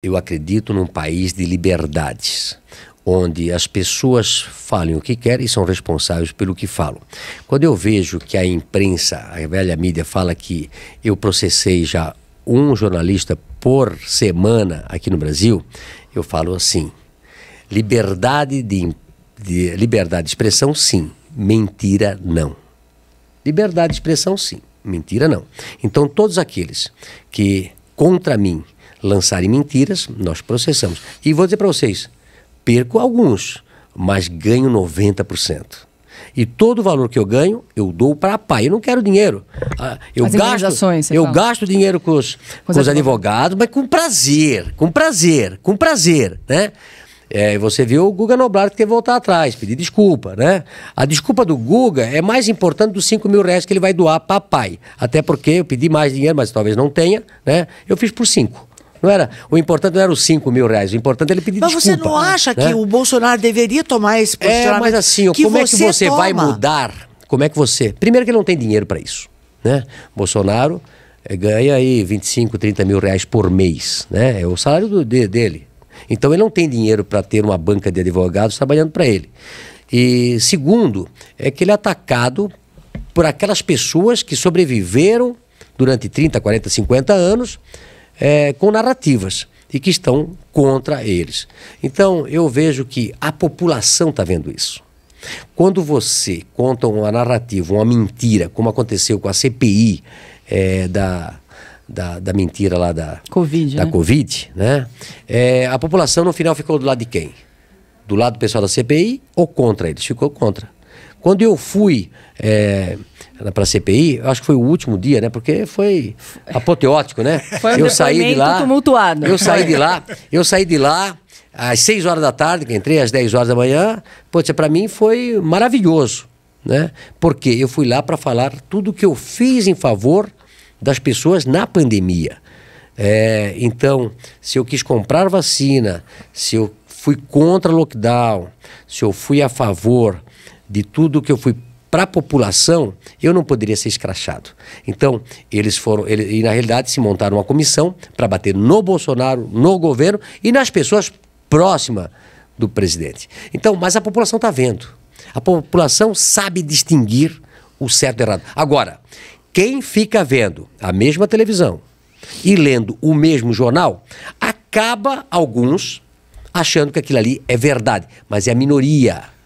Eu acredito num país de liberdades, onde as pessoas falem o que querem e são responsáveis pelo que falam. Quando eu vejo que a imprensa, a velha mídia, fala que eu processei já um jornalista por semana aqui no Brasil, eu falo assim: liberdade de, de liberdade de expressão, sim, mentira, não. Liberdade de expressão, sim, mentira, não. Então, todos aqueles que contra mim lançarem mentiras, nós processamos. E vou dizer para vocês, perco alguns, mas ganho 90%. E todo o valor que eu ganho, eu dou para a PAI. Eu não quero dinheiro. Ah, eu As gasto, eu gasto dinheiro com os, com os advogados, mas com prazer, com prazer, com prazer, né? É, você viu o Guga Noblar que teve que voltar atrás, pedir desculpa, né? A desculpa do Guga é mais importante dos 5 mil reais que ele vai doar para a PAI. Até porque eu pedi mais dinheiro, mas talvez não tenha, né? Eu fiz por 5. Não era, o importante não era os 5 mil reais, o importante é ele pedir mas desculpa. Mas você não acha né? que o Bolsonaro deveria tomar esse posicionamento? É, mas assim, como é que você toma? vai mudar? Como é que você... Primeiro que ele não tem dinheiro para isso, né? Bolsonaro eh, ganha aí 25, 30 mil reais por mês, né? É o salário do, de, dele. Então ele não tem dinheiro para ter uma banca de advogados trabalhando para ele. E segundo, é que ele é atacado por aquelas pessoas que sobreviveram durante 30, 40, 50 anos é, com narrativas e que estão contra eles. Então, eu vejo que a população está vendo isso. Quando você conta uma narrativa, uma mentira, como aconteceu com a CPI é, da, da, da, mentira lá da Covid, da né? COVID né? É, a população no final ficou do lado de quem? Do lado do pessoal da CPI ou contra eles? Ficou contra. Quando eu fui é, para a CPI, acho que foi o último dia, né? Porque foi apoteótico, né? Foi eu saí de lá. Tumultuado. Eu saí de lá, eu saí de lá às 6 horas da tarde, que entrei às 10 horas da manhã. Pô, para mim foi maravilhoso, né? Porque eu fui lá para falar tudo que eu fiz em favor das pessoas na pandemia. É, então, se eu quis comprar vacina, se eu fui contra lockdown, se eu fui a favor de tudo que eu fui para a população, eu não poderia ser escrachado. Então, eles foram, ele, e na realidade se montaram uma comissão para bater no Bolsonaro, no governo e nas pessoas próximas do presidente. Então, mas a população está vendo. A população sabe distinguir o certo e o errado. Agora, quem fica vendo a mesma televisão e lendo o mesmo jornal, acaba alguns achando que aquilo ali é verdade, mas é a minoria.